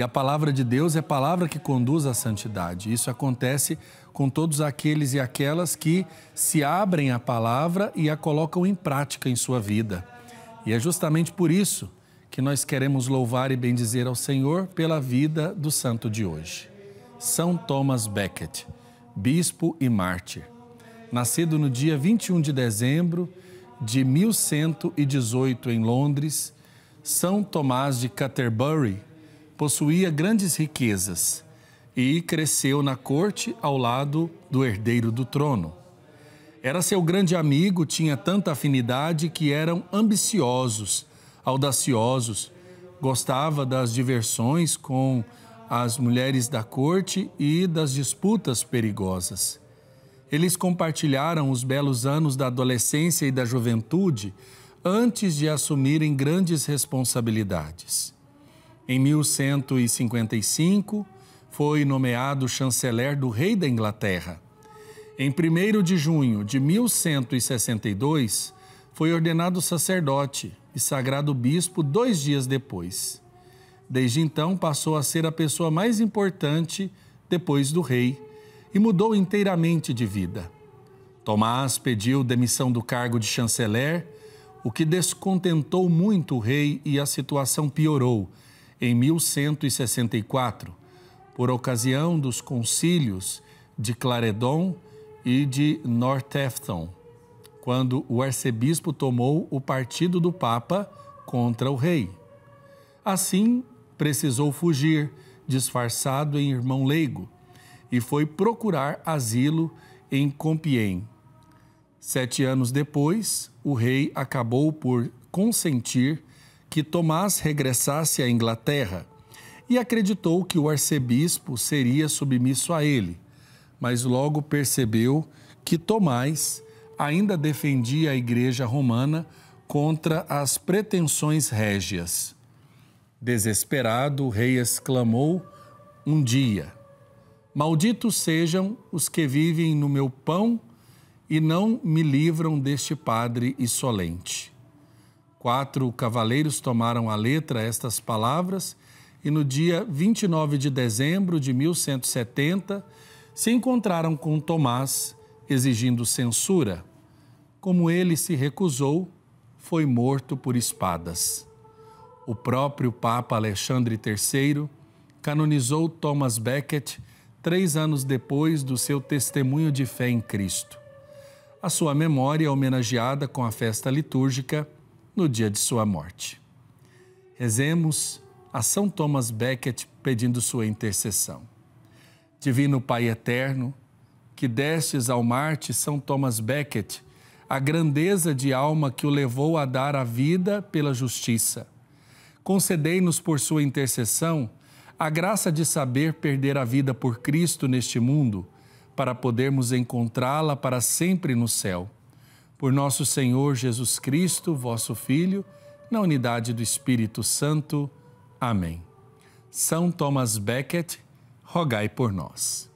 E a palavra de Deus é a palavra que conduz à santidade. Isso acontece com todos aqueles e aquelas que se abrem à palavra e a colocam em prática em sua vida. E é justamente por isso que nós queremos louvar e bendizer ao Senhor pela vida do santo de hoje. São Thomas Becket, bispo e mártir, nascido no dia 21 de dezembro de 1118 em Londres, São Tomás de Canterbury possuía grandes riquezas e cresceu na corte ao lado do herdeiro do trono. Era seu grande amigo, tinha tanta afinidade que eram ambiciosos, audaciosos, gostava das diversões com as mulheres da corte e das disputas perigosas. Eles compartilharam os belos anos da adolescência e da juventude antes de assumirem grandes responsabilidades. Em 1155, foi nomeado chanceler do rei da Inglaterra. Em 1 de junho de 1162, foi ordenado sacerdote e sagrado bispo dois dias depois. Desde então, passou a ser a pessoa mais importante depois do rei e mudou inteiramente de vida. Tomás pediu demissão do cargo de chanceler, o que descontentou muito o rei e a situação piorou em 1164, por ocasião dos concílios de Claredon e de Northampton, quando o arcebispo tomou o partido do Papa contra o rei. Assim, precisou fugir, disfarçado em irmão leigo, e foi procurar asilo em Compiègne. Sete anos depois, o rei acabou por consentir que Tomás regressasse à Inglaterra e acreditou que o arcebispo seria submisso a ele, mas logo percebeu que Tomás ainda defendia a Igreja Romana contra as pretensões régias. Desesperado, o rei exclamou um dia: Malditos sejam os que vivem no meu pão e não me livram deste padre insolente. Quatro cavaleiros tomaram a letra estas palavras e no dia 29 de dezembro de 1170 se encontraram com Tomás exigindo censura. Como ele se recusou, foi morto por espadas. O próprio Papa Alexandre III canonizou Thomas Becket três anos depois do seu testemunho de fé em Cristo. A sua memória é homenageada com a festa litúrgica no dia de sua morte. Rezemos a São Thomas Becket pedindo sua intercessão. Divino Pai eterno, que destes ao Marte São Thomas Becket a grandeza de alma que o levou a dar a vida pela justiça. Concedei-nos por sua intercessão a graça de saber perder a vida por Cristo neste mundo, para podermos encontrá-la para sempre no céu por nosso Senhor Jesus Cristo, vosso Filho, na unidade do Espírito Santo. Amém. São Thomas Becket, rogai por nós.